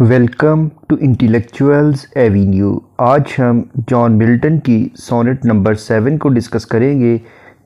welcome to intellectuals avenue आज हम John Milton की सोनेट नंबर सेवन को डिस्कस करेंगे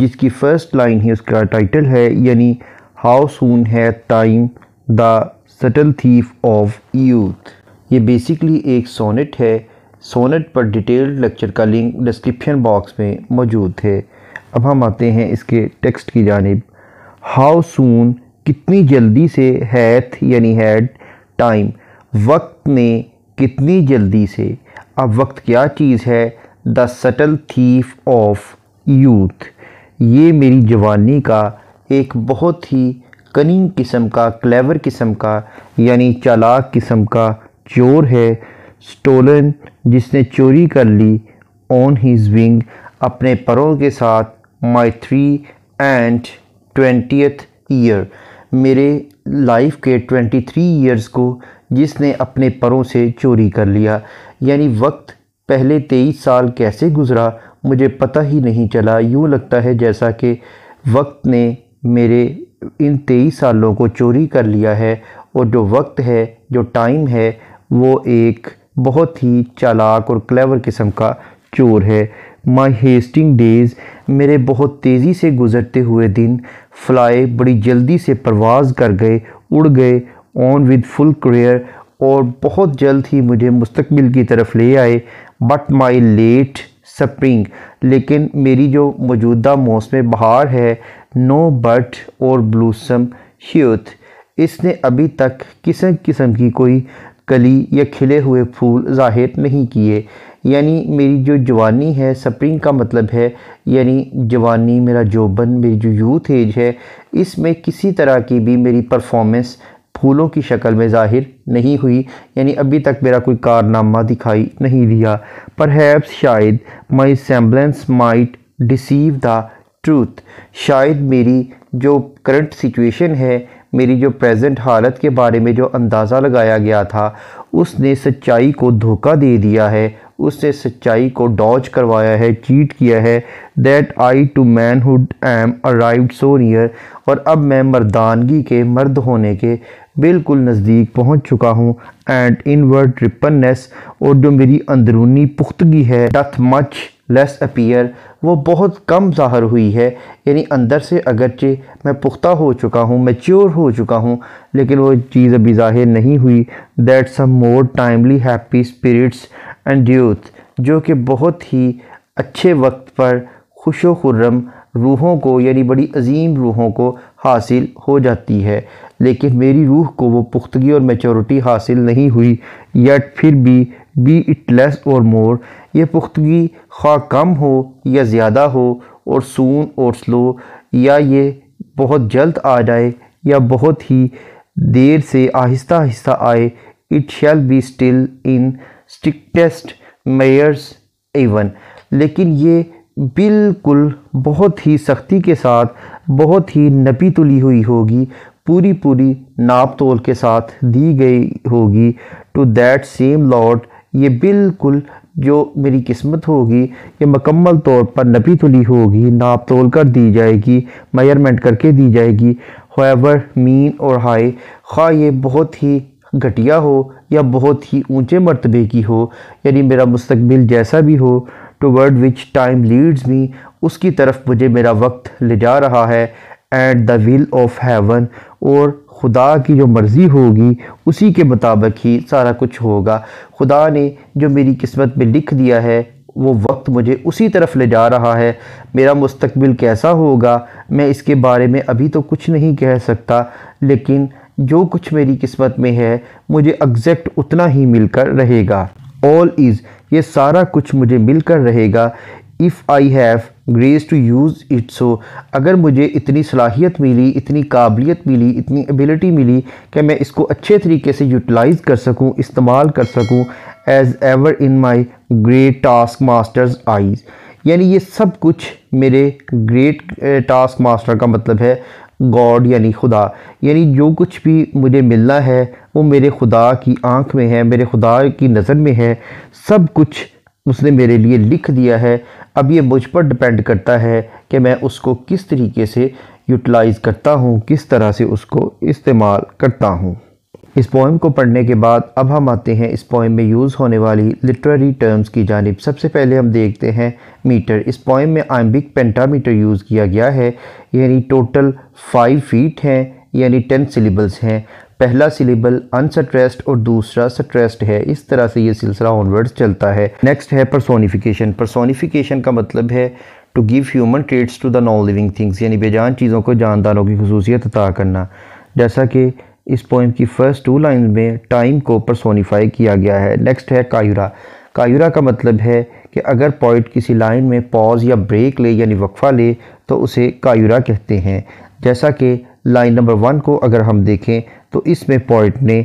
जिसकी फ़र्स्ट लाइन ही उसका टाइटल है यानी how soon hath time the subtle thief of youth ये बेसिकली एक सोनेट है सोनेट पर डिटेल्ड लेक्चर का लिंक डिस्क्रिप्शन बॉक्स में मौजूद है अब हम आते हैं इसके टेक्स्ट की जानब हाउ सून कितनी जल्दी से हैथ यानी हैड टाइम वक्त ने कितनी जल्दी से अब वक्त क्या चीज़ है the subtle thief of youth ये मेरी जवानी का एक बहुत ही कनिंग किस्म का क्लेवर किस्म का यानी चालाक किस्म का चोर है स्टोलन जिसने चोरी कर ली ऑन हीज विंग अपने परों के साथ my three and twentieth year मेरे लाइफ के 23 इयर्स को जिसने अपने परों से चोरी कर लिया यानी वक्त पहले तेईस साल कैसे गुजरा मुझे पता ही नहीं चला यूँ लगता है जैसा कि वक्त ने मेरे इन तेईस सालों को चोरी कर लिया है और जो वक्त है जो टाइम है वो एक बहुत ही चालाक और क्लेवर किस्म का चोर है माई हेस्टिंग डेज़ मेरे बहुत तेज़ी से गुज़रते हुए दिन फ्लाई बड़ी जल्दी से परवाज़ कर गए उड़ गए ऑन विद फुल करियर और बहुत जल्द ही मुझे मुस्तबिल की तरफ ले आए बट माई लेट स्प्रिंग लेकिन मेरी जो मौजूदा मौसम बहार है नो बट और ब्लूसम ह्यूथ इसने अभी तक किसी किस्म की कोई कली या खिले हुए फूल ज़ाहिर नहीं किए यानी मेरी जो जवानी है स्प्रिंग का मतलब है यानी जवानी मेरा जोबन मेरी जो यूथ एज है इसमें किसी तरह की भी मेरी परफॉर्मेंस फूलों की शक्ल में ज़ाहिर नहीं हुई यानी अभी तक मेरा कोई कारनामा दिखाई नहीं दिया पर हैब्स शायद my semblance might deceive the truth शायद मेरी जो करंट सिचुएशन है मेरी जो प्रेजेंट हालत के बारे में जो अंदाज़ा लगाया गया था उसने सच्चाई को धोखा दे दिया है उससे सच्चाई को डॉज करवाया है चीट किया है that I to manhood am arrive so near और अब मैं मर्दानगी के मर्द होने के बिल्कुल नज़दीक पहुंच चुका हूं एंड इन वर्ड ट्रिपननेस और जो मेरी अंदरूनी पुख्तगी है डथ मच लेस अपीयर वो बहुत कम ज़ाहर हुई है यानी अंदर से अगरचे मैं पुख्ता हो चुका हूँ मेच्योर हो चुका हूँ लेकिन वो चीज़ अभी ज़ाहिर नहीं हुई that some more timely happy spirits and youth जो कि बहुत ही अच्छे वक्त पर खुश खुर्रम रूहों को यानी बड़ी अजीम रूहों को हासिल हो जाती है लेकिन मेरी रूह को वो पुख्तगी और मेचोरिटी हासिल नहीं हुई यट फिर भी बी इट लेस और मोर ये पुख्तगी खा कम हो या ज़्यादा हो और सून और स्लो या ये बहुत जल्द आ जाए या बहुत ही देर से आहिस्ता आहिस्ता आए it shall be still in strictest मेयर्स एवन लेकिन ये बिल्कुल बहुत ही सख्ती के साथ बहुत ही नपी तुली हुई होगी पूरी पूरी नाप तोल के साथ दी गई होगी टू दैट सेम लॉर्ड ये बिल्कुल जो मेरी किस्मत होगी ये मकम्मल तौर पर नपी तुली होगी नाप तोल कर दी जाएगी मेयरमेंट करके दी जाएगी होएवर मीन और हाई खा ये बहुत ही घटिया हो या बहुत ही ऊंचे मरतबे की हो यानी मेरा मुस्तबिल जैसा भी हो toward which time leads me उसकी तरफ मुझे मेरा वक्त ले जा रहा है at the will of heaven और खुदा की जो मर्ज़ी होगी उसी के मुताबिक ही सारा कुछ होगा खुदा ने जो मेरी किस्मत में लिख दिया है वो वक्त मुझे उसी तरफ ले जा रहा है मेरा मुस्तबिल कैसा होगा मैं इसके बारे में अभी तो कुछ नहीं कह सकता लेकिन जो कुछ मेरी किस्मत में है मुझे एग्जैक्ट उतना ही मिलकर रहेगा ऑल इज़ ये सारा कुछ मुझे मिलकर रहेगा if I have grace to use it so अगर मुझे इतनी सलाहियत मिली इतनी काबिलियत मिली इतनी एबिलिटी मिली कि मैं इसको अच्छे तरीके से यूटिलाइज़ कर सकूँ इस्तेमाल कर सकूँ as ever in my great task master's eyes यानी ये सब कुछ मेरे ग्रेट टास्क मास्टर का मतलब है गॉड यानी खुदा यानी जो कुछ भी मुझे मिलना है वो मेरे खुदा की आँख में है मेरे खुदा की नज़र में है सब कुछ उसने मेरे लिए लिख दिया है अब ये मुझ पर डिपेंड करता है कि मैं उसको किस तरीके से यूटिलाइज़ करता हूँ किस तरह से उसको इस्तेमाल करता हूँ इस पोएम को पढ़ने के बाद अब हम आते हैं इस पोएम में यूज़ होने वाली लिटरेरी टर्म्स की जानब सबसे पहले हम देखते हैं मीटर इस पोएम में आम्बिक पेंटामीटर यूज़ किया गया है यानी टोटल फाइव फीट हैं यानी टेन सिलेबल्स हैं पहला सिलेबल अनसट्रेस्ड और दूसरा सट्रेस्ड है इस तरह से ये सिलसिला ऑनवर्ड्स चलता है नेक्स्ट है परसोनीफिकेशन परसोनीफिकेशन का मतलब है to give human traits to the non living things यानी बेजान चीज़ों को जानदारों की खसूसियत अता करना जैसा कि इस पोइम की फ़र्स्ट टू लाइन में टाइम को परसोनीफाई किया गया है नेक्स्ट है कायुरा कायुरा का मतलब है कि अगर पॉइंट किसी लाइन में पॉज या ब्रेक ले यानी वक्फ़ा ले तो उसे कायुरा कहते हैं जैसा कि लाइन नंबर वन को अगर हम देखें तो इसमें पॉइंट ने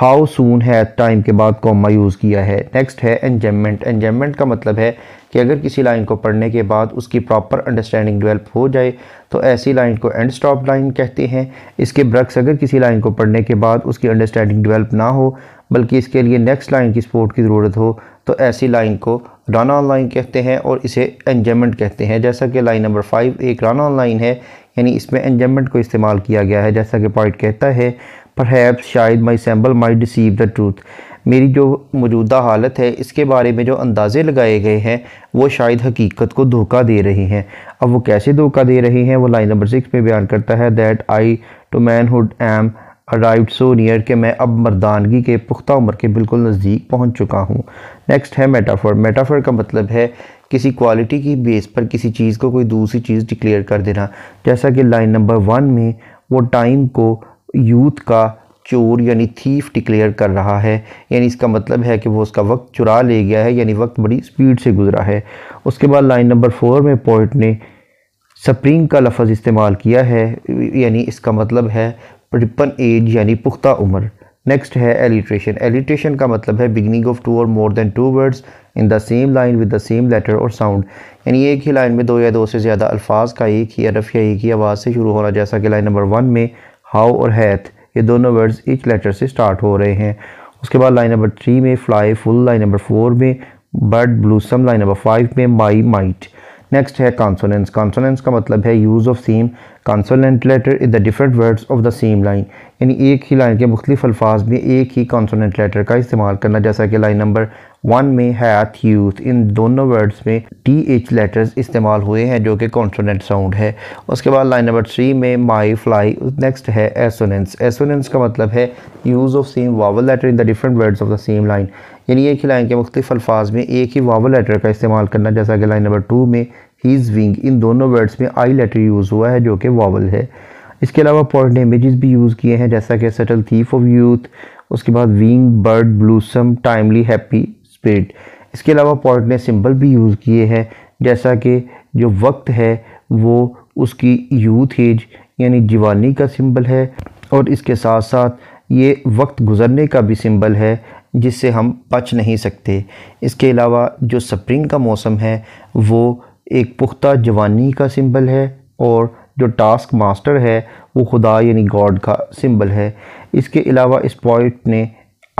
हाउ सून है टाइम के बाद कॉमा यूज़ किया है नेक्स्ट है एंजमेंट एंजमेंट का मतलब है कि अगर किसी लाइन को पढ़ने के बाद उसकी प्रॉपर अंडरस्टैंडिंग डेवलप हो जाए तो ऐसी लाइन को एंड स्टॉप लाइन कहते हैं इसके ब्रक्स अगर किसी लाइन को पढ़ने के बाद उसकी अंडरस्टैंडिंग डेवलप ना हो बल्कि इसके लिए नेक्स्ट लाइन की सपोर्ट की ज़रूरत हो तो ऐसी लाइन को रन ऑन लाइन कहते हैं और इसे एंजमेंट कहते हैं जैसा कि लाइन नंबर फाइव एक रन ऑन लाइन है यानी इसमें एंजमेंट को इस्तेमाल किया गया है जैसा कि पॉइंट कहता है पर शायद my semble my deceive the truth मेरी जो मौजूदा हालत है इसके बारे में जो अंदाज़े लगाए गए हैं वो शायद हकीकत को धोखा दे रहे हैं अब वो कैसे धोखा दे रहे हैं वो लाइन नंबर सिक्स में बयान करता है that I to manhood am arrived so near कि मैं अब मर्दानगी के पुख्ता उम्र के बिल्कुल नज़दीक पहुंच चुका हूं नेक्स्ट है मेटाफर मेटाफर का मतलब है किसी क्वालिटी की बेस पर किसी चीज़ को कोई दूसरी चीज़ डिक्लेयर कर देना जैसा कि लाइन नंबर वन में वो टाइम को यूथ का चोर यानी थीफ डिक्लेयर कर रहा है यानी इसका मतलब है कि वो उसका वक्त चुरा ले गया है यानी वक्त बड़ी स्पीड से गुजरा है उसके बाद लाइन नंबर फोर में पॉइंट ने स्प्रिंग का लफज इस्तेमाल किया है यानी इसका मतलब है रिपन एज यानी पुख्ता उम्र नेक्स्ट है एलिट्रेशन एलिट्रेशन का मतलब है beginning of two or more than two words in the same line with the same letter or sound यानी एक ही लाइन में दो या दो से ज़्यादा अल्फाज का एक ही अरफ या एक ही आवाज़ से शुरू होना जैसा कि लाइन नंबर वन में हाउ और हैथ ये दोनों वर्ड्स एक लेटर से स्टार्ट हो रहे हैं उसके बाद लाइन नंबर थ्री में fly full line number four में bird blossom line number five में माई माइट नेक्स्ट है कॉन्सोनेंस कॉन्सोनेंस का मतलब है use of same consonant letter in the different words of the same line यानी एक ही line के मुख्तलिफ अल्फाज में एक ही कॉन्सोनेंट लेटर का इस्तेमाल करना जैसा कि लाइन नंबर वन में हैथ यूथ इन दोनों वर्ड्स में टी एच लेटर्स इस्तेमाल हुए हैं जो कि कॉन्सोनेंट साउंड है उसके बाद लाइन नंबर थ्री में माई फ्लाई नेक्स्ट है एसोनेंस एसोनेंस का मतलब है use of same vowel letter in the different words of the same line यानी एक ही लाइन के मुख्तफ अल्फाज में एक ही वावल लेटर का इस्तेमाल करना जैसा कि लाइन नंबर टू में हीज़ विंग इन दोनों वर्ड्स में आई लेटर यूज़ हुआ है जो कि वावल है इसके अलावा पॉइंट इमेजेस भी यूज़ किए हैं जैसा कि सटल थीफ ऑफ यूथ उसके बाद wing bird blossom timely happy spread इसके अलावा पॉइंट ने सिंबल भी यूज़ किए हैं जैसा कि जो वक्त है वो उसकी यूथ एज यानी जीवानी का सिंबल है और इसके साथ साथ ये वक्त गुज़रने का भी सिंबल है जिससे हम बच नहीं सकते इसके अलावा जो स्प्रिंग का मौसम है वो एक पुख्ता जवानी का सिंबल है और जो टास्क मास्टर है वो खुदा यानी गॉड का सिंबल है इसके अलावा इस पॉइंट ने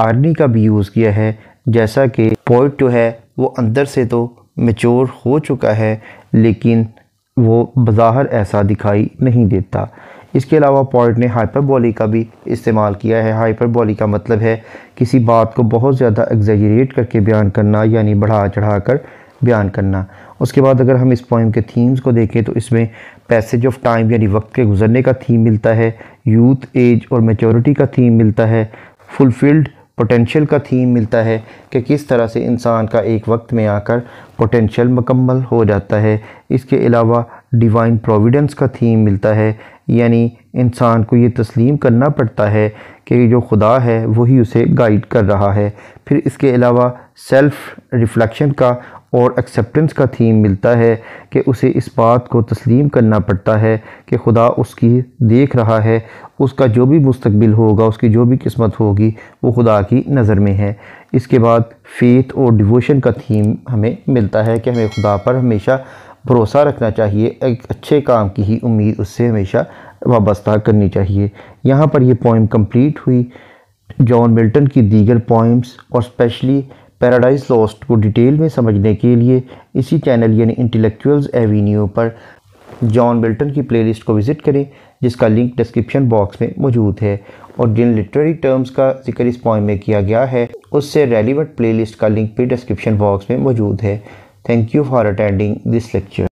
आर्नी का भी यूज़ किया है जैसा कि पोइट जो है वो अंदर से तो मेच्योर हो चुका है लेकिन वो बाहर ऐसा दिखाई नहीं देता इसके अलावा पॉइंट ने हाइपरबॉली का भी इस्तेमाल किया है हाइपरबॉली का मतलब है किसी बात को बहुत ज़्यादा एग्जेजरेट करके बयान करना यानी बढ़ा चढ़ा कर बयान करना उसके बाद अगर हम इस पोइम के थीम्स को देखें तो इसमें पैसेज ऑफ टाइम यानी वक्त के गुजरने का थीम मिलता है यूथ एज और मेचोरिटी का थीम मिलता है फुलफिल्ड पोटेंशियल का थीम मिलता है कि किस तरह से इंसान का एक वक्त में आकर पोटेंशियल मुकम्मल हो जाता है इसके अलावा डिवाइन प्रोविडेंस का थीम मिलता है यानी इंसान को ये तस्लीम करना पड़ता है कि जो खुदा है वही उसे गाइड कर रहा है फिर इसके अलावा सेल्फ़ रिफ़्लेक्शन का और एक्सेप्टेंस का थीम मिलता है कि उसे इस बात को तस्लीम करना पड़ता है कि खुदा उसकी देख रहा है उसका जो भी मुस्तबिल होगा उसकी जो भी किस्मत होगी वो खुदा की नज़र में है इसके बाद फेथ और डिवोशन का थीम हमें मिलता है कि हमें खुदा पर हमेशा भरोसा रखना चाहिए एक अच्छे काम की ही उम्मीद उससे हमेशा वाबस्ता करनी चाहिए यहाँ पर यह पोइम कम्प्लीट हुई जॉन मिल्टन की दीगर पोइम्स और स्पेशली पैराडाइज लॉस्ट को डिटेल में समझने के लिए इसी चैनल यानी इंटेलेक्चुअल्स एवेन्यू पर जॉन मिल्टन की प्लेलिस्ट को विज़िट करें जिसका लिंक डिस्क्रिप्शन बॉक्स में मौजूद है और जिन लिटरेरी टर्म्स का जिक्र इस पॉइंट में किया गया है उससे रेलिवेंट प्लेलिस्ट का लिंक भी डिस्क्रिप्शन बॉक्स में मौजूद है thank you for attending this lecture